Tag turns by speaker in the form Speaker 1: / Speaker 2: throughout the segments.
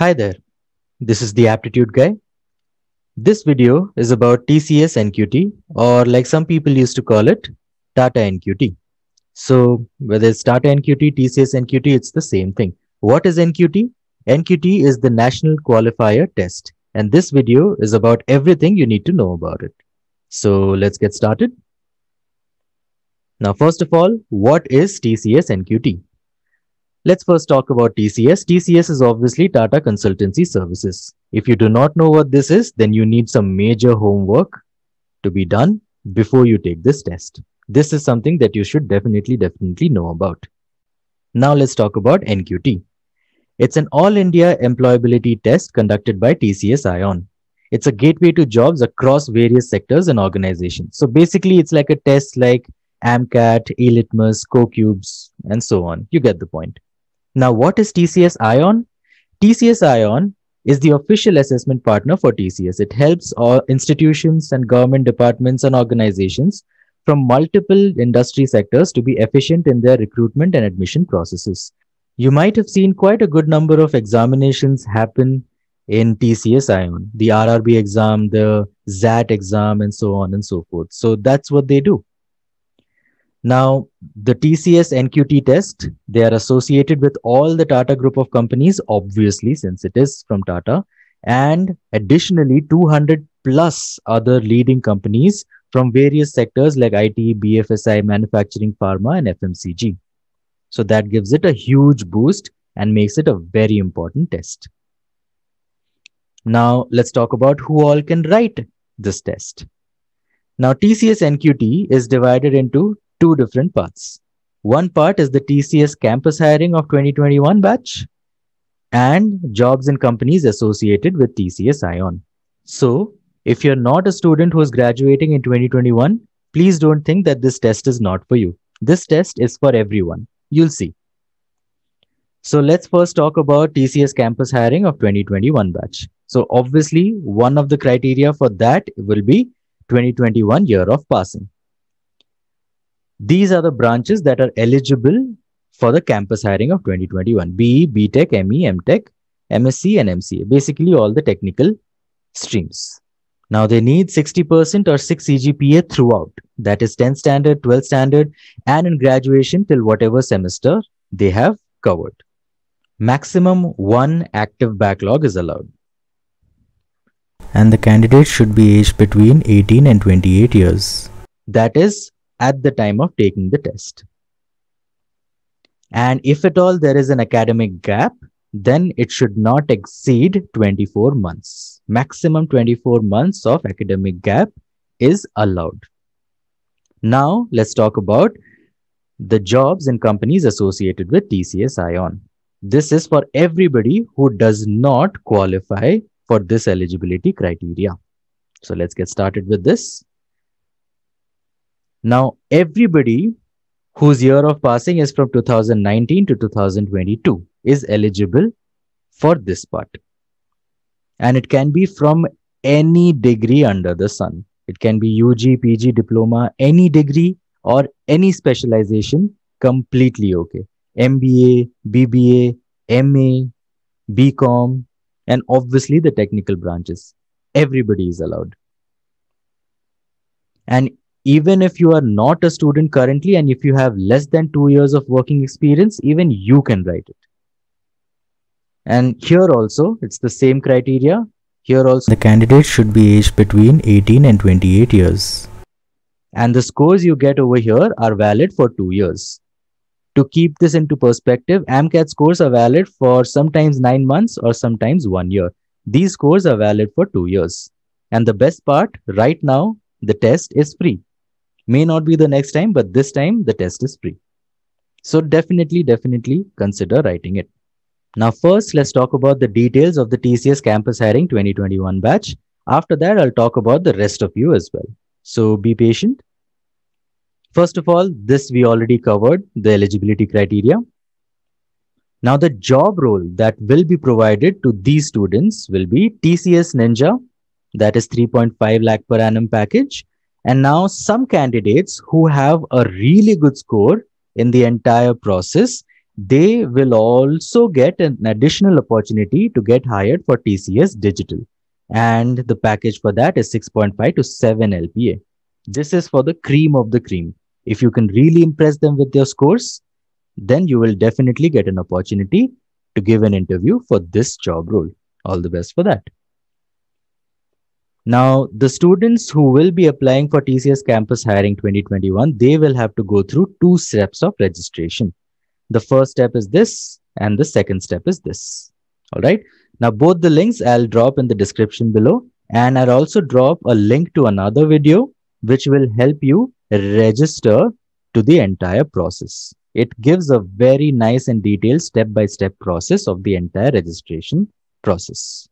Speaker 1: Hi there, this is the Aptitude Guy. This video is about TCS NQT or like some people used to call it, Tata NQT. So whether it's Tata NQT, TCS NQT, it's the same thing. What is NQT? NQT is the National Qualifier Test and this video is about everything you need to know about it. So let's get started. Now first of all, what is TCS NQT? Let's first talk about TCS. TCS is obviously Tata Consultancy Services. If you do not know what this is, then you need some major homework to be done before you take this test. This is something that you should definitely, definitely know about. Now let's talk about NQT. It's an all India employability test conducted by TCS ION. It's a gateway to jobs across various sectors and organizations. So basically, it's like a test like AMCAT, eLitmus, CoCubes, and so on. You get the point. Now, what is TCS ION? TCS ION is the official assessment partner for TCS. It helps all institutions and government departments and organizations from multiple industry sectors to be efficient in their recruitment and admission processes. You might have seen quite a good number of examinations happen in TCS ION, the RRB exam, the ZAT exam, and so on and so forth. So that's what they do. Now, the TCS NQT test, they are associated with all the Tata group of companies, obviously, since it is from Tata. And additionally, 200 plus other leading companies from various sectors like IT, BFSI, manufacturing, pharma, and FMCG. So that gives it a huge boost and makes it a very important test. Now, let's talk about who all can write this test. Now, TCS NQT is divided into two different parts. One part is the TCS campus hiring of 2021 batch and jobs and companies associated with TCS ION. So, if you're not a student who is graduating in 2021, please don't think that this test is not for you. This test is for everyone. You'll see. So let's first talk about TCS campus hiring of 2021 batch. So obviously, one of the criteria for that will be 2021 year of passing. These are the branches that are eligible for the campus hiring of 2021 BE, BTech, ME, MTech, MSc, and MCA, basically all the technical streams. Now they need 60% or 6 CGPA throughout. That is 10 standard, 12 standard, and in graduation till whatever semester they have covered. Maximum one active backlog is allowed. And the candidate should be aged between 18 and 28 years. That is at the time of taking the test. And if at all there is an academic gap, then it should not exceed 24 months. Maximum 24 months of academic gap is allowed. Now, let's talk about the jobs and companies associated with TCS ION. This is for everybody who does not qualify for this eligibility criteria. So let's get started with this. Now, everybody whose year of passing is from 2019 to 2022 is eligible for this part. And it can be from any degree under the sun. It can be UG, PG, diploma, any degree or any specialization, completely okay. MBA, BBA, MA, BCom, and obviously the technical branches. Everybody is allowed. And even if you are not a student currently and if you have less than two years of working experience, even you can write it. And here also, it's the same criteria. Here also, the candidate should be aged between 18 and 28 years. And the scores you get over here are valid for two years. To keep this into perspective, AMCAT scores are valid for sometimes nine months or sometimes one year. These scores are valid for two years. And the best part, right now, the test is free. May not be the next time, but this time the test is free. So definitely, definitely consider writing it. Now, first, let's talk about the details of the TCS Campus Hiring 2021 batch. After that, I'll talk about the rest of you as well. So be patient. First of all, this we already covered, the eligibility criteria. Now, the job role that will be provided to these students will be TCS Ninja, that is 3.5 lakh per annum package, and now some candidates who have a really good score in the entire process, they will also get an additional opportunity to get hired for TCS Digital. And the package for that is 6.5 to 7 LPA. This is for the cream of the cream. If you can really impress them with your scores, then you will definitely get an opportunity to give an interview for this job role. All the best for that. Now, the students who will be applying for TCS Campus Hiring 2021, they will have to go through two steps of registration. The first step is this, and the second step is this. All right. Now, both the links I'll drop in the description below, and I'll also drop a link to another video, which will help you register to the entire process. It gives a very nice and detailed step by step process of the entire registration process.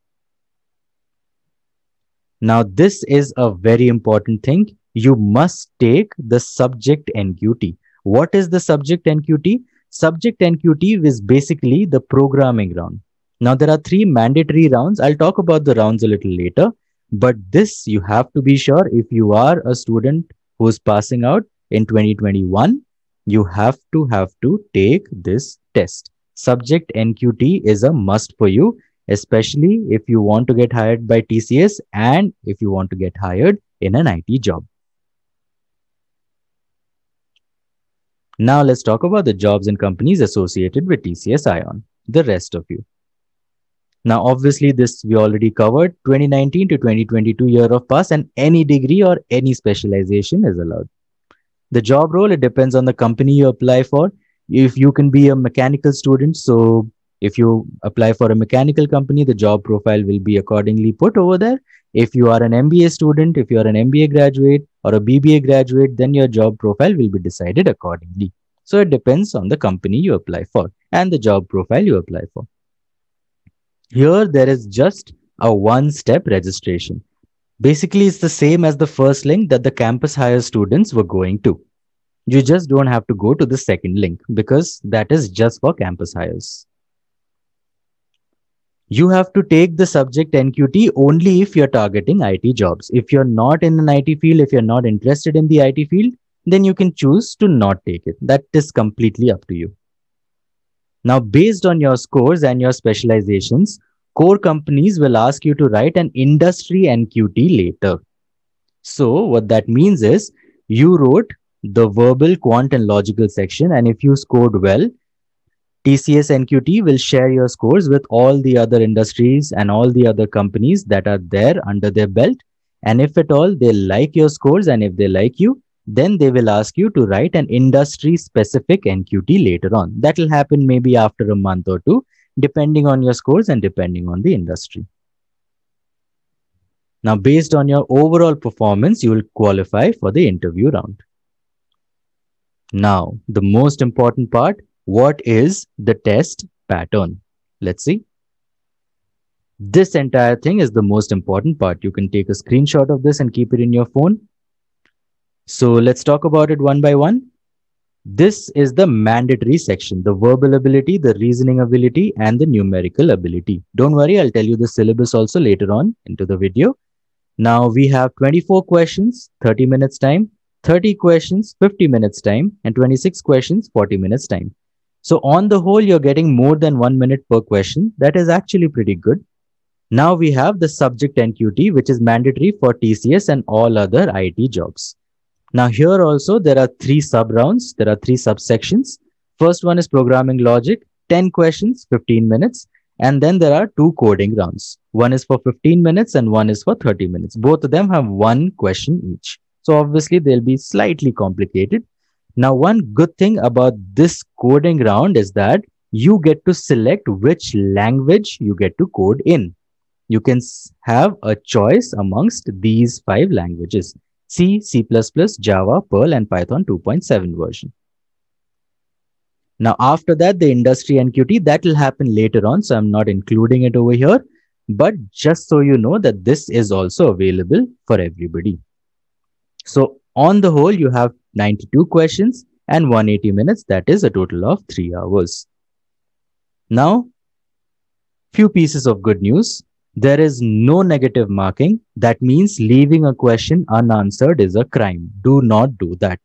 Speaker 1: Now, this is a very important thing. You must take the subject NQT. What is the subject NQT? Subject NQT is basically the programming round. Now, there are three mandatory rounds. I'll talk about the rounds a little later, but this you have to be sure if you are a student who's passing out in 2021, you have to have to take this test. Subject NQT is a must for you especially if you want to get hired by TCS and if you want to get hired in an IT job. Now let's talk about the jobs and companies associated with TCS ION, the rest of you. Now, obviously, this we already covered 2019 to 2022 year of pass, and any degree or any specialization is allowed. The job role, it depends on the company you apply for. If you can be a mechanical student, so if you apply for a mechanical company, the job profile will be accordingly put over there. If you are an MBA student, if you are an MBA graduate or a BBA graduate, then your job profile will be decided accordingly. So it depends on the company you apply for and the job profile you apply for. Here, there is just a one step registration. Basically, it's the same as the first link that the campus hire students were going to. You just don't have to go to the second link because that is just for campus hires you have to take the subject NQT only if you're targeting IT jobs. If you're not in an IT field, if you're not interested in the IT field, then you can choose to not take it. That is completely up to you. Now, based on your scores and your specializations, core companies will ask you to write an industry NQT later. So, what that means is you wrote the verbal, quant, and logical section, and if you scored well, TCS NQT will share your scores with all the other industries and all the other companies that are there under their belt. And if at all they like your scores and if they like you, then they will ask you to write an industry specific NQT later on. That will happen maybe after a month or two, depending on your scores and depending on the industry. Now, based on your overall performance, you will qualify for the interview round. Now, the most important part what is the test pattern. Let's see. This entire thing is the most important part. You can take a screenshot of this and keep it in your phone. So let's talk about it one by one. This is the mandatory section, the verbal ability, the reasoning ability, and the numerical ability. Don't worry, I'll tell you the syllabus also later on into the video. Now we have 24 questions, 30 minutes time, 30 questions, 50 minutes time, and 26 questions, 40 minutes time. So on the whole, you're getting more than one minute per question. That is actually pretty good. Now we have the subject NQT, which is mandatory for TCS and all other IT jobs. Now here also, there are three sub rounds. There are three subsections. First one is programming logic, 10 questions, 15 minutes. And then there are two coding rounds. One is for 15 minutes and one is for 30 minutes. Both of them have one question each. So obviously they'll be slightly complicated, now, one good thing about this coding round is that you get to select which language you get to code in. You can have a choice amongst these five languages C, C, Java, Perl, and Python 2.7 version. Now, after that, the industry NQT that will happen later on, so I'm not including it over here. But just so you know that this is also available for everybody. So on the whole, you have 92 questions and 180 minutes. That is a total of three hours. Now, few pieces of good news. There is no negative marking. That means leaving a question unanswered is a crime. Do not do that.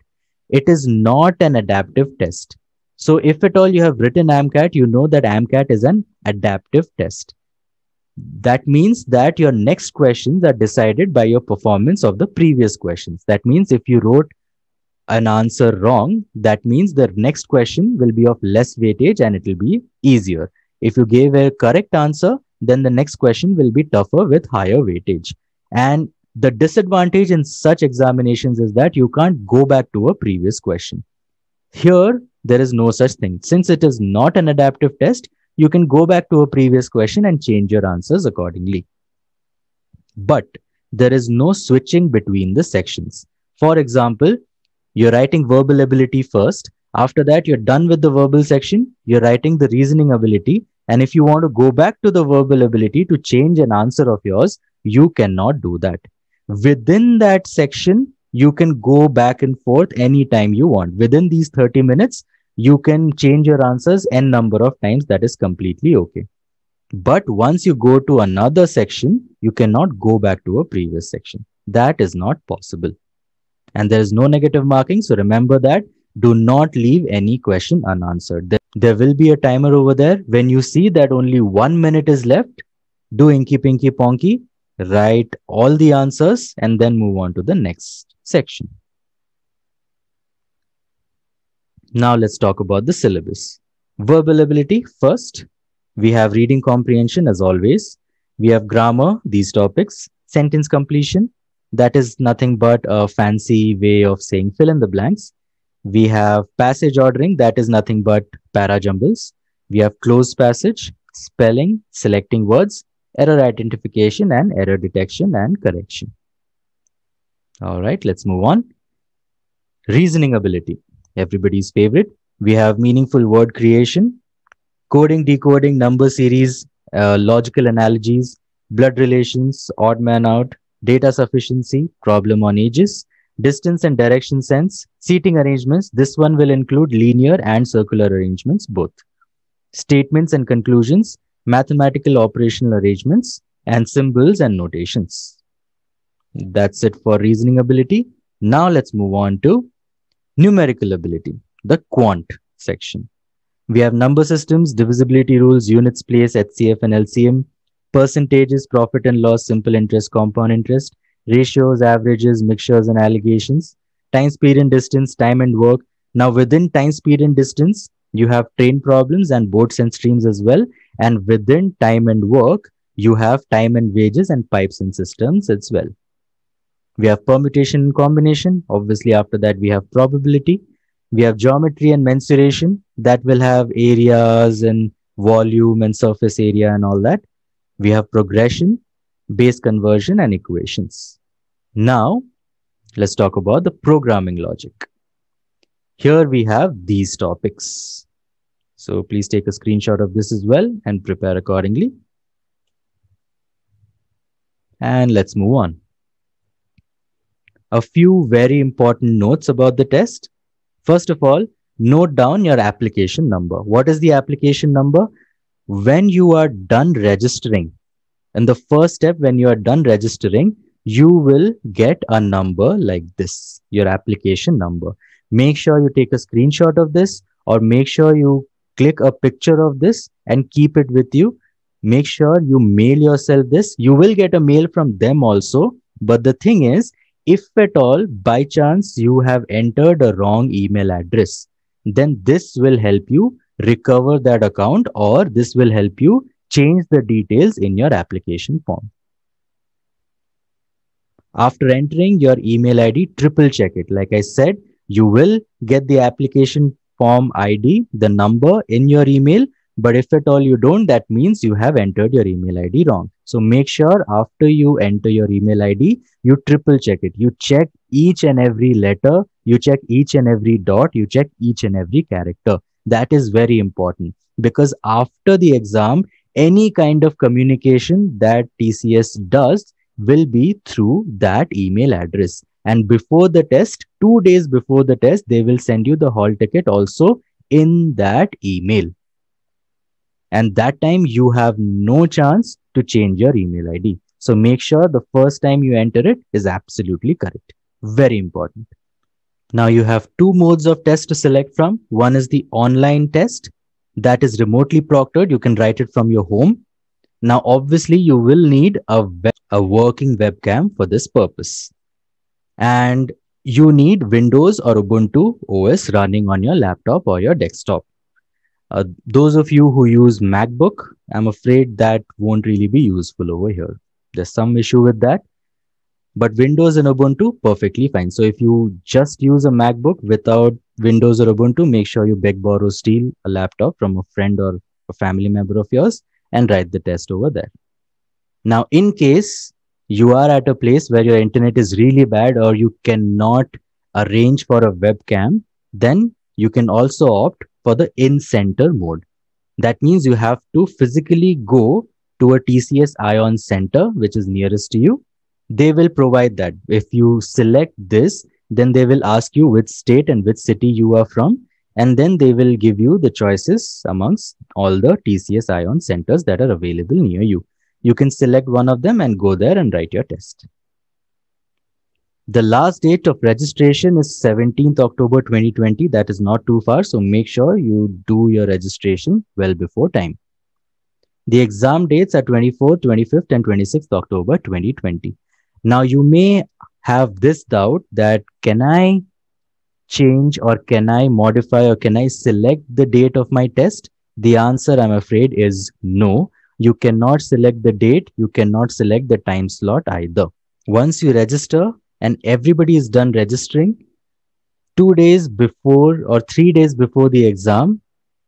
Speaker 1: It is not an adaptive test. So if at all you have written AMCAT, you know that AMCAT is an adaptive test that means that your next questions are decided by your performance of the previous questions. That means if you wrote an answer wrong, that means the next question will be of less weightage and it will be easier. If you gave a correct answer, then the next question will be tougher with higher weightage. And the disadvantage in such examinations is that you can't go back to a previous question. Here, there is no such thing. Since it is not an adaptive test, you can go back to a previous question and change your answers accordingly. But there is no switching between the sections. For example, you're writing verbal ability first. After that, you're done with the verbal section. You're writing the reasoning ability. And if you want to go back to the verbal ability to change an answer of yours, you cannot do that. Within that section, you can go back and forth anytime you want. Within these 30 minutes, you can change your answers n number of times. That is completely okay. But once you go to another section, you cannot go back to a previous section. That is not possible. And there is no negative marking. So remember that do not leave any question unanswered. There will be a timer over there. When you see that only one minute is left, do inky pinky ponky, write all the answers and then move on to the next section. Now let's talk about the syllabus. Verbal ability first. We have reading comprehension as always. We have grammar, these topics. Sentence completion, that is nothing but a fancy way of saying fill in the blanks. We have passage ordering, that is nothing but para jumbles. We have closed passage, spelling, selecting words, error identification and error detection and correction. All right, let's move on. Reasoning ability everybody's favorite. We have meaningful word creation, coding, decoding, number series, uh, logical analogies, blood relations, odd man out, data sufficiency, problem on ages, distance and direction sense, seating arrangements. This one will include linear and circular arrangements both. Statements and conclusions, mathematical operational arrangements, and symbols and notations. That's it for reasoning ability. Now let's move on to numerical ability, the quant section. We have number systems, divisibility rules, units place, HCF and LCM, percentages, profit and loss, simple interest, compound interest, ratios, averages, mixtures and allegations, time, speed and distance, time and work. Now within time, speed and distance, you have train problems and boats and streams as well. And within time and work, you have time and wages and pipes and systems as well. We have permutation and combination. Obviously, after that, we have probability. We have geometry and mensuration that will have areas and volume and surface area and all that. We have progression, base conversion and equations. Now, let's talk about the programming logic. Here we have these topics. So please take a screenshot of this as well and prepare accordingly. And let's move on a few very important notes about the test. First of all, note down your application number. What is the application number? When you are done registering, in the first step when you are done registering, you will get a number like this, your application number. Make sure you take a screenshot of this or make sure you click a picture of this and keep it with you. Make sure you mail yourself this. You will get a mail from them also. But the thing is, if at all, by chance, you have entered a wrong email address, then this will help you recover that account or this will help you change the details in your application form. After entering your email ID, triple check it. Like I said, you will get the application form ID, the number in your email, but if at all you don't, that means you have entered your email ID wrong. So make sure after you enter your email ID, you triple check it. You check each and every letter, you check each and every dot, you check each and every character. That is very important because after the exam, any kind of communication that TCS does will be through that email address. And before the test, two days before the test, they will send you the hall ticket also in that email and that time you have no chance to change your email id so make sure the first time you enter it is absolutely correct very important now you have two modes of test to select from one is the online test that is remotely proctored you can write it from your home now obviously you will need a a working webcam for this purpose and you need Windows or Ubuntu OS running on your laptop or your desktop. Uh, those of you who use MacBook, I'm afraid that won't really be useful over here. There's some issue with that. But Windows and Ubuntu, perfectly fine. So if you just use a MacBook without Windows or Ubuntu, make sure you beg, borrow, steal a laptop from a friend or a family member of yours and write the test over there. Now, in case you are at a place where your internet is really bad or you cannot arrange for a webcam, then you can also opt for the in center mode. That means you have to physically go to a TCS ion center, which is nearest to you. They will provide that. If you select this, then they will ask you which state and which city you are from. And then they will give you the choices amongst all the TCS ion centers that are available near you. You can select one of them and go there and write your test. The last date of registration is 17th October 2020. That is not too far. So make sure you do your registration well before time. The exam dates are 24th, 25th and 26th October 2020. Now you may have this doubt that can I change or can I modify or can I select the date of my test? The answer I'm afraid is no. You cannot select the date. You cannot select the time slot either. Once you register, and everybody is done registering, two days before or three days before the exam,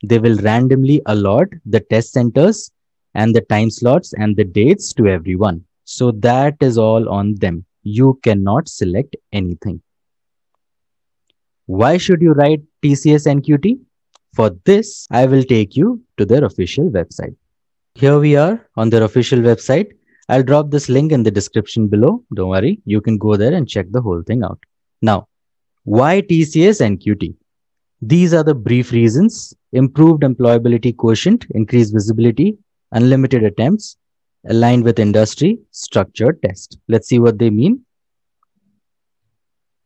Speaker 1: they will randomly allot the test centers and the time slots and the dates to everyone. So that is all on them. You cannot select anything. Why should you write TCS NQT? For this, I will take you to their official website. Here we are on their official website. I'll drop this link in the description below. Don't worry, you can go there and check the whole thing out. Now, why TCS and QT? These are the brief reasons improved employability quotient, increased visibility, unlimited attempts, aligned with industry, structured test. Let's see what they mean.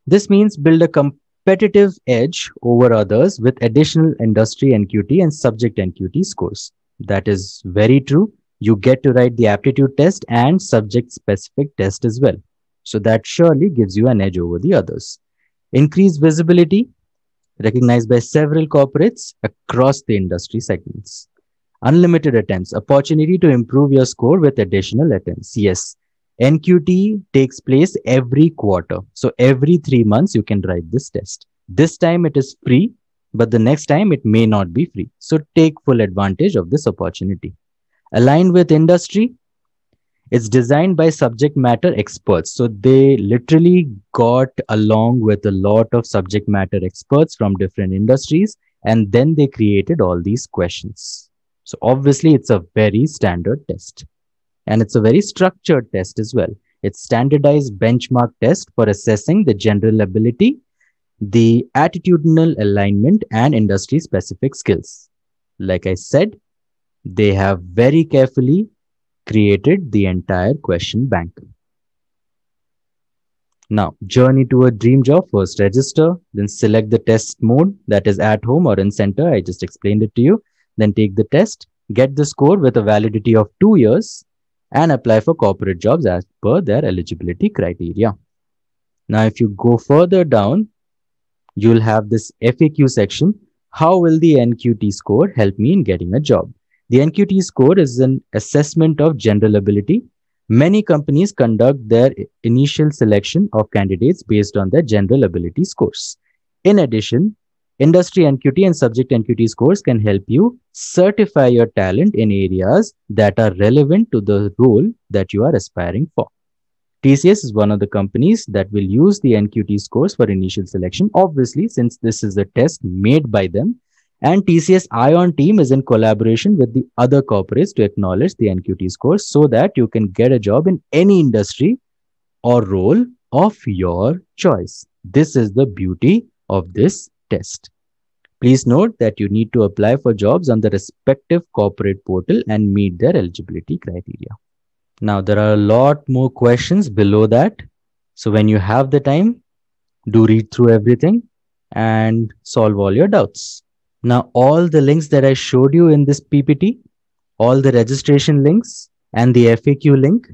Speaker 1: This means build a competitive edge over others with additional industry NQT and subject NQT scores. That is very true you get to write the aptitude test and subject specific test as well. So that surely gives you an edge over the others. Increase visibility, recognized by several corporates across the industry segments. Unlimited attempts, opportunity to improve your score with additional attempts. Yes, NQT takes place every quarter. So every three months, you can write this test. This time it is free, but the next time it may not be free. So take full advantage of this opportunity aligned with industry. It's designed by subject matter experts. So they literally got along with a lot of subject matter experts from different industries, and then they created all these questions. So obviously, it's a very standard test, and it's a very structured test as well. It's standardized benchmark test for assessing the general ability, the attitudinal alignment, and industry specific skills. Like I said, they have very carefully created the entire question bank. Now, journey to a dream job. First register, then select the test mode that is at home or in center. I just explained it to you. Then take the test, get the score with a validity of two years and apply for corporate jobs as per their eligibility criteria. Now, if you go further down, you'll have this FAQ section. How will the NQT score help me in getting a job? The NQT score is an assessment of general ability. Many companies conduct their initial selection of candidates based on their general ability scores. In addition, industry NQT and subject NQT scores can help you certify your talent in areas that are relevant to the role that you are aspiring for. TCS is one of the companies that will use the NQT scores for initial selection. Obviously, since this is a test made by them, and TCS ION team is in collaboration with the other corporates to acknowledge the NQT scores so that you can get a job in any industry or role of your choice. This is the beauty of this test. Please note that you need to apply for jobs on the respective corporate portal and meet their eligibility criteria. Now, there are a lot more questions below that. So, when you have the time, do read through everything and solve all your doubts. Now, all the links that I showed you in this PPT, all the registration links and the FAQ link,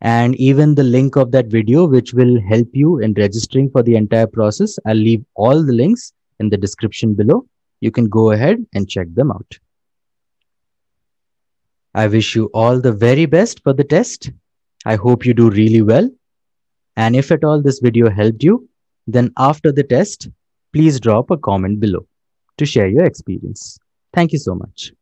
Speaker 1: and even the link of that video, which will help you in registering for the entire process. I'll leave all the links in the description below. You can go ahead and check them out. I wish you all the very best for the test. I hope you do really well. And if at all this video helped you, then after the test, please drop a comment below to share your experience. Thank you so much.